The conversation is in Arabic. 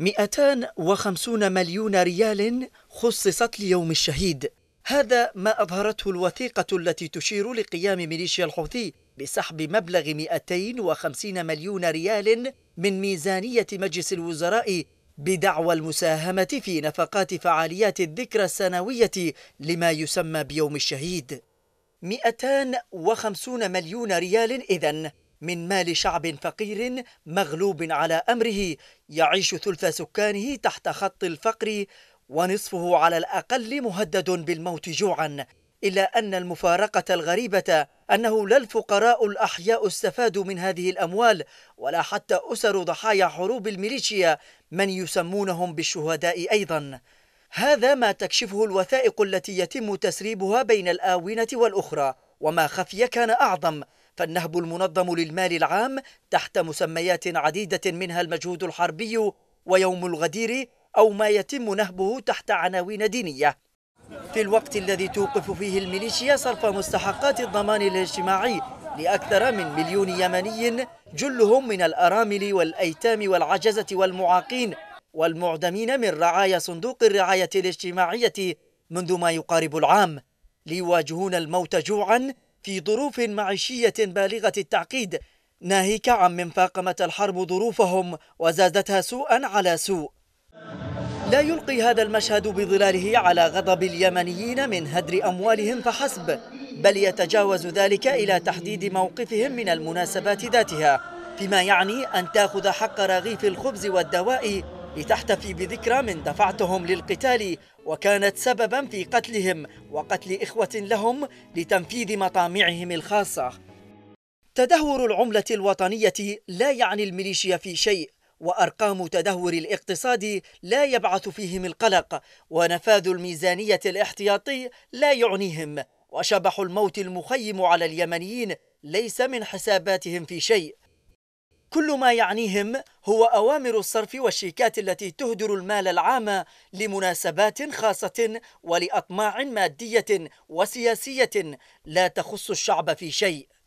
250 مليون ريال خصصت ليوم الشهيد هذا ما أظهرته الوثيقة التي تشير لقيام ميليشيا الحوثي بسحب مبلغ 250 مليون ريال من ميزانية مجلس الوزراء بدعوى المساهمة في نفقات فعاليات الذكرى السنوية لما يسمى بيوم الشهيد 250 مليون ريال إذن من مال شعب فقير مغلوب على امره يعيش ثلث سكانه تحت خط الفقر ونصفه على الاقل مهدد بالموت جوعا الا ان المفارقه الغريبه انه لا الفقراء الاحياء استفادوا من هذه الاموال ولا حتى اسر ضحايا حروب الميليشيا من يسمونهم بالشهداء ايضا هذا ما تكشفه الوثائق التي يتم تسريبها بين الاونه والاخرى وما خفي كان اعظم فالنهب المنظم للمال العام تحت مسميات عديدة منها المجهود الحربي ويوم الغدير أو ما يتم نهبه تحت عناوين دينية في الوقت الذي توقف فيه الميليشيا صرف مستحقات الضمان الاجتماعي لأكثر من مليون يمني جلهم من الأرامل والأيتام والعجزة والمعاقين والمعدمين من رعايا صندوق الرعاية الاجتماعية منذ ما يقارب العام ليواجهون الموت جوعاً في ظروف معيشية بالغة التعقيد ناهيك عمن فاقمت الحرب ظروفهم وزادتها سوءا على سوء لا يلقي هذا المشهد بظلاله على غضب اليمنيين من هدر أموالهم فحسب بل يتجاوز ذلك إلى تحديد موقفهم من المناسبات ذاتها فيما يعني أن تأخذ حق رغيف الخبز والدواء لتحتفي بذكرى من دفعتهم للقتال وكانت سببا في قتلهم وقتل إخوة لهم لتنفيذ مطامعهم الخاصة تدهور العملة الوطنية لا يعني الميليشيا في شيء وارقام تدهور الاقتصاد لا يبعث فيهم القلق ونفاذ الميزانيه الاحتياطي لا يعنيهم وشبح الموت المخيم على اليمنيين ليس من حساباتهم في شيء كل ما يعنيهم هو أوامر الصرف والشيكات التي تهدر المال العام لمناسبات خاصة ولأطماع مادية وسياسية لا تخص الشعب في شيء